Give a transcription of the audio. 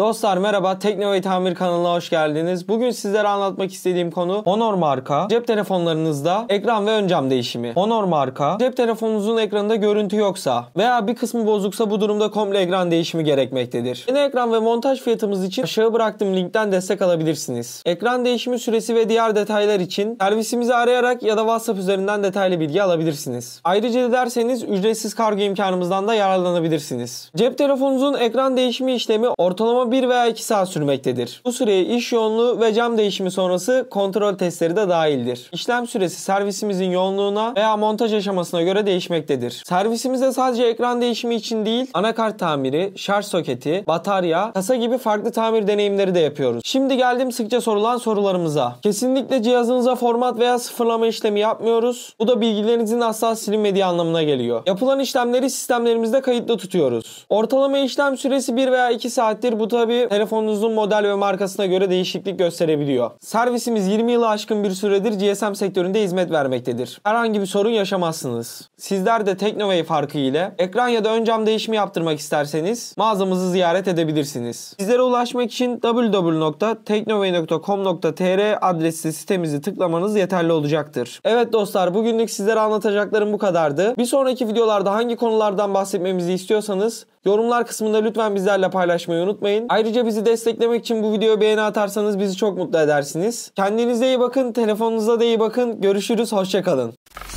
Dostlar merhaba Teknovey Tamir kanalına hoş geldiniz. Bugün sizlere anlatmak istediğim konu Honor marka cep telefonlarınızda ekran ve ön cam değişimi. Honor marka cep telefonunuzun ekranında görüntü yoksa veya bir kısmı bozuksa bu durumda komple ekran değişimi gerekmektedir. Yeni ekran ve montaj fiyatımız için aşağı bıraktığım linkten destek alabilirsiniz. Ekran değişimi süresi ve diğer detaylar için servisimizi arayarak ya da WhatsApp üzerinden detaylı bilgi alabilirsiniz. Ayrıca dilerseniz ücretsiz kargo imkanımızdan da yararlanabilirsiniz. Cep telefonunuzun ekran değişimi işlemi ortalama 1 veya 2 saat sürmektedir. Bu süreye iş yoğunluğu ve cam değişimi sonrası kontrol testleri de dahildir. İşlem süresi servisimizin yoğunluğuna veya montaj aşamasına göre değişmektedir. Servisimizde sadece ekran değişimi için değil, anakart tamiri, şarj soketi, batarya, kasa gibi farklı tamir deneyimleri de yapıyoruz. Şimdi geldim sıkça sorulan sorularımıza. Kesinlikle cihazınıza format veya sıfırlama işlemi yapmıyoruz. Bu da bilgilerinizin asla silinmediği anlamına geliyor. Yapılan işlemleri sistemlerimizde kayıtlı tutuyoruz. Ortalama işlem süresi 1 veya 2 saattir bu da tabi telefonunuzun model ve markasına göre değişiklik gösterebiliyor. Servisimiz 20 yılı aşkın bir süredir GSM sektöründe hizmet vermektedir. Herhangi bir sorun yaşamazsınız. Sizler de Teknowave farkı ile ekran ya da ön cam değişimi yaptırmak isterseniz mağazamızı ziyaret edebilirsiniz. Sizlere ulaşmak için www.teknowave.com.tr adresli sitemizi tıklamanız yeterli olacaktır. Evet dostlar bugünlük sizlere anlatacaklarım bu kadardı. Bir sonraki videolarda hangi konulardan bahsetmemizi istiyorsanız yorumlar kısmında lütfen bizlerle paylaşmayı unutmayın unutmayın. Ayrıca bizi desteklemek için bu videoyu beğeni atarsanız bizi çok mutlu edersiniz. Kendinize iyi bakın, telefonunuza da iyi bakın. Görüşürüz, hoşçakalın.